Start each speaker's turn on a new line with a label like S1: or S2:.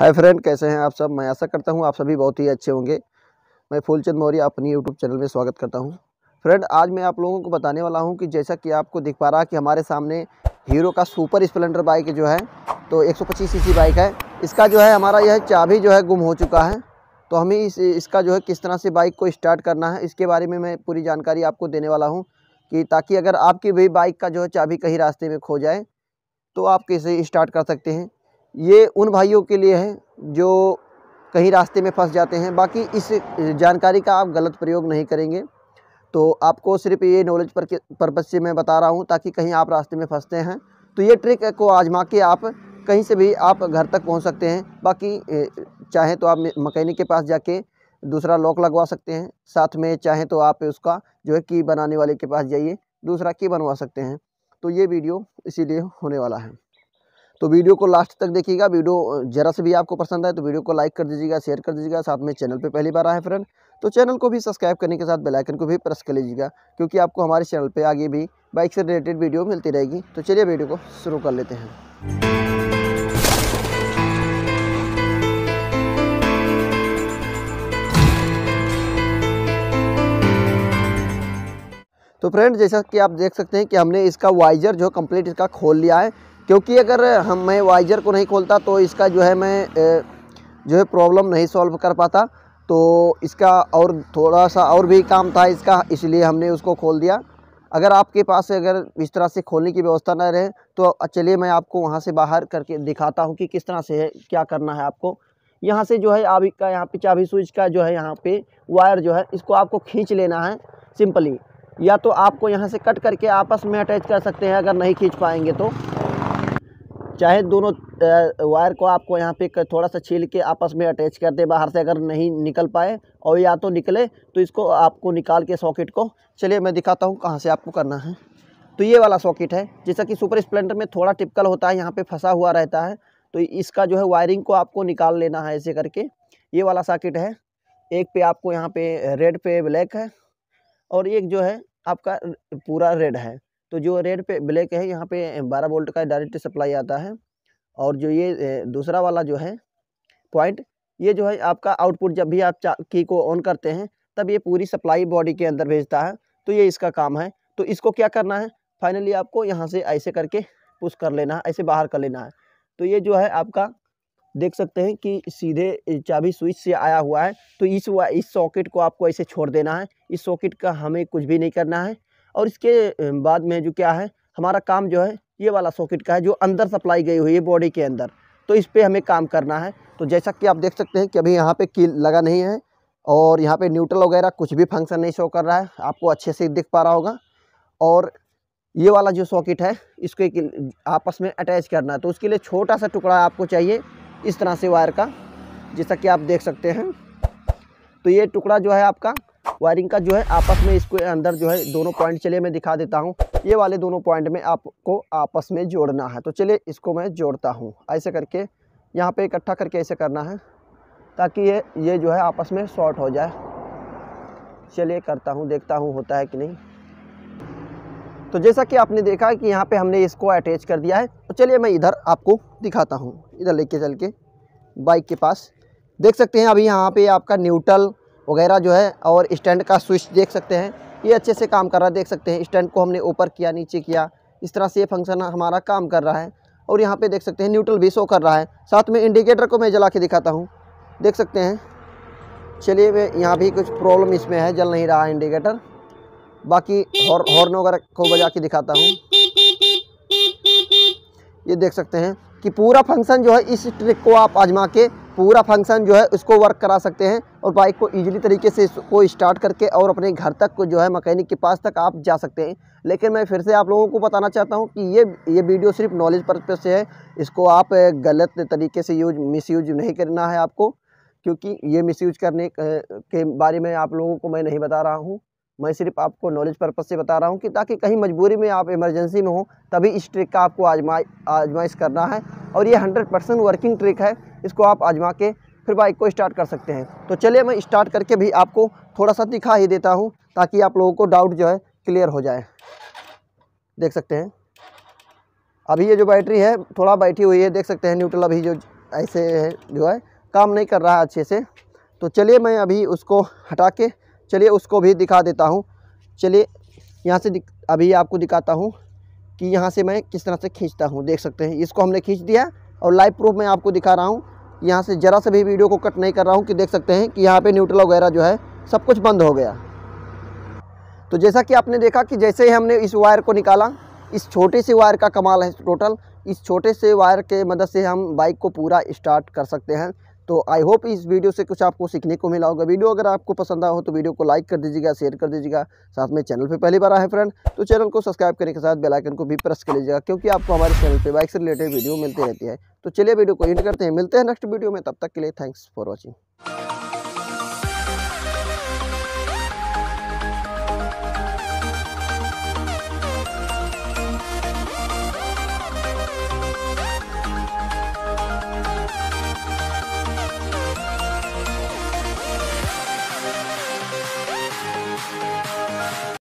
S1: hi friend कैसे हैं आप सब मैं आशा करता हूं आप सभी बहुत ही अच्छे होंगे मैं फूलचंद मौर्य अपनी यूट्यूब चैनल में स्वागत करता हूं फ्रेंड आज मैं आप लोगों को बताने वाला हूं कि जैसा कि आपको दिख पा रहा कि हमारे सामने हीरो का सुपर स्प्लेंडर बाइक जो है तो एक सौ बाइक है इसका जो है हमारा यह चाबी जो है गुम हो चुका है तो हमें इस इसका जो है किस तरह से बाइक को स्टार्ट करना है इसके बारे में मैं पूरी जानकारी आपको देने वाला हूँ कि ताकि अगर आपकी भी बाइक का जो है चाबी कहीं रास्ते में खो जाए तो आप कैसे स्टार्ट कर सकते हैं ये उन भाइयों के लिए है जो कहीं रास्ते में फंस जाते हैं बाकी इस जानकारी का आप गलत प्रयोग नहीं करेंगे तो आपको सिर्फ ये नॉलेज पर पर्पज़ से मैं बता रहा हूँ ताकि कहीं आप रास्ते में फंसते हैं तो ये ट्रिक को आजमा के आप कहीं से भी आप घर तक पहुँच सकते हैं बाकी चाहे तो आप मकैनिक के पास जाके दूसरा लॉक लगवा सकते हैं साथ में चाहे तो आप उसका जो है की बनाने वाले के पास जाइए दूसरा की बनवा सकते हैं तो ये वीडियो इसीलिए होने वाला है तो वीडियो को लास्ट तक देखिएगा वीडियो जरा से भी आपको पसंद आए तो वीडियो को लाइक कर दीजिएगा शेयर कर दीजिएगा साथ में चैनल पे पहली बार आए फ्रेंड तो चैनल को भी सब्सक्राइब करने के साथ बेलाइकन को भी प्रेस कर लीजिएगा क्योंकि आपको हमारे चैनल पर आगे भी बाइक से रिलेटेड वीडियो मिलती रहेगी तो चलिए वीडियो को शुरू कर लेते हैं तो फ्रेंड जैसा कि आप देख सकते हैं कि हमने इसका वाइजर जो कंप्लीट इसका खोल लिया है क्योंकि अगर हम मैं वाइजर को नहीं खोलता तो इसका जो है मैं जो है प्रॉब्लम नहीं सॉल्व कर पाता तो इसका और थोड़ा सा और भी काम था इसका इसलिए हमने उसको खोल दिया अगर आपके पास अगर इस तरह से खोलने की व्यवस्था न रहे तो चलिए मैं आपको वहाँ से बाहर करके दिखाता हूँ कि किस तरह से है क्या करना है आपको यहाँ से जो है आपका यहाँ पे चाबी स्विच का जो है यहाँ पे वायर जो है इसको आपको खींच लेना है सिंपली या तो आपको यहाँ से कट करके आपस में अटैच कर सकते हैं अगर नहीं खींच पाएंगे तो चाहे दोनों वायर को आपको यहाँ पे थोड़ा सा छील के आपस में अटैच कर दे बाहर से अगर नहीं निकल पाए और या तो निकले तो इसको आपको निकाल के सॉकेट को चलिए मैं दिखाता हूँ कहाँ से आपको करना है तो ये वाला सॉकेट है जैसा कि सुपर स्प्लेंडर में थोड़ा टिपकल होता है यहाँ पे फंसा हुआ रहता है तो इसका जो है वायरिंग को आपको निकाल लेना है ऐसे करके ये वाला सॉकेट है एक पे आपको यहाँ पे रेड पे ब्लैक है और एक जो है आपका पूरा रेड है तो जो रेड पे ब्लैक है यहाँ पे बारह वोल्ट का डायरेक्ट सप्लाई आता है और जो ये दूसरा वाला जो है पॉइंट ये जो है आपका आउटपुट जब भी आप की को ऑन करते हैं तब ये पूरी सप्लाई बॉडी के अंदर भेजता है तो ये इसका काम है तो इसको क्या करना है फाइनली आपको यहाँ से ऐसे करके पुश कर लेना है ऐसे बाहर कर लेना है तो ये जो है आपका देख सकते हैं कि सीधे चाबी स्विच से आया हुआ है तो इस इस सॉकेट को आपको ऐसे छोड़ देना है इस सॉकेट का हमें कुछ भी नहीं करना है और इसके बाद में जो क्या है हमारा काम जो है ये वाला सॉकेट का है जो अंदर सप्लाई गई हुई है बॉडी के अंदर तो इस पर हमें काम करना है तो जैसा कि आप देख सकते हैं कि अभी यहाँ पर की लगा नहीं है और यहाँ पर न्यूट्रल वगैरह कुछ भी फंक्शन नहीं शो कर रहा है आपको अच्छे से दिख पा रहा होगा और ये वाला जो सॉकेट है इसको एक आपस में अटैच करना है तो उसके लिए छोटा सा टुकड़ा आपको चाहिए इस तरह से वायर का जैसा कि आप देख सकते हैं तो ये टुकड़ा जो है आपका वायरिंग का जो है आपस में इसके अंदर जो है दोनों पॉइंट चलिए मैं दिखा देता हूँ ये वाले दोनों पॉइंट में आपको आपस में जोड़ना है तो चलिए इसको मैं जोड़ता हूँ ऐसे करके यहाँ पर इकट्ठा करके ऐसे करना है ताकि ये ये जो है आपस में शॉर्ट हो जाए चलिए करता हूँ देखता हूँ होता है कि नहीं तो जैसा कि आपने देखा कि यहाँ पे हमने इसको अटैच कर दिया है तो चलिए मैं इधर आपको दिखाता हूँ इधर लेके चल के बाइक के पास देख सकते हैं अभी यहाँ पे आपका न्यूट्रल वगैरह जो है और स्टैंड का स्विच देख सकते हैं ये अच्छे से काम कर रहा है देख सकते हैं स्टैंड को हमने ऊपर किया नीचे किया इस तरह से ये फंक्शन हमारा काम कर रहा है और यहाँ पे देख सकते हैं न्यूट्रल भी शो कर रहा है साथ में इंडिकेटर को मैं जला के दिखाता हूँ देख सकते हैं चलिए मैं यहाँ भी कुछ प्रॉब्लम इसमें है जल नहीं रहा है इंडिकेटर बाकी हॉर्न हौर, वगैरह को बजा के दिखाता हूँ ये देख सकते हैं कि पूरा फंक्शन जो है इस ट्रिक को आप आजमा के पूरा फंक्शन जो है उसको वर्क करा सकते हैं और बाइक को ईजिली तरीके से इसको स्टार्ट करके और अपने घर तक को जो है मकैनिक के पास तक आप जा सकते हैं लेकिन मैं फिर से आप लोगों को बताना चाहता हूँ कि ये ये वीडियो सिर्फ नॉलेज पर्पज़ से है इसको आप गलत तरीके से यूज मिस यूज नहीं करना है आपको क्योंकि ये मिस करने के बारे में आप लोगों को मैं नहीं बता रहा हूँ मैं सिर्फ आपको नॉलेज पर्पज़ से बता रहा हूँ कि ताकि कहीं मजबूरी में आप इमरजेंसी में हो तभी इस ट्रिक का आपको आजमा आजमाइश करना है और ये हंड्रेड परसेंट वर्किंग ट्रिक है इसको आप आजमा के फिर बाइक को स्टार्ट कर सकते हैं तो चलिए मैं स्टार्ट करके भी आपको थोड़ा सा दिखा ही देता हूँ ताकि आप लोगों को डाउट जो है क्लियर हो जाए देख सकते हैं अभी ये जो बैटरी है थोड़ा बैठी हुई है देख सकते हैं न्यूट्रल अभी जो ऐसे है जो है काम नहीं कर रहा है अच्छे से तो चलिए मैं अभी उसको हटा के चलिए उसको भी दिखा देता हूँ चलिए यहाँ से अभी आपको दिखाता हूँ कि यहाँ से मैं किस तरह से खींचता हूँ देख सकते हैं इसको हमने खींच दिया और लाइव प्रूफ मैं आपको दिखा रहा हूँ यहाँ से ज़रा से भी वीडियो को कट नहीं कर रहा हूँ कि देख सकते हैं कि यहाँ पे न्यूट्रल वगैरह जो है सब कुछ बंद हो गया तो जैसा कि आपने देखा कि जैसे ही हमने इस वायर को निकाला इस छोटे से वायर का कमाल है टोटल इस छोटे से वायर के मदद से हम बाइक को पूरा स्टार्ट कर सकते हैं तो आई होप इस वीडियो से कुछ आपको सीखने को मिला होगा वीडियो अगर आपको पसंद आया हो तो वीडियो को लाइक कर दीजिएगा शेयर कर दीजिएगा साथ में चैनल पर पहली बार आए फ्रेंड तो चैनल को सब्सक्राइब करने के साथ बेलाइकन को भी प्रेस कर लीजिएगा क्योंकि आपको हमारे चैनल पर बाइक से रिलेटेड वीडियो मिलती रहती है तो चलिए वीडियो को एंड करते हैं मिलते हैं नेक्स्ट वीडियो में तब तक के लिए थैंक्स फॉर वॉचिंग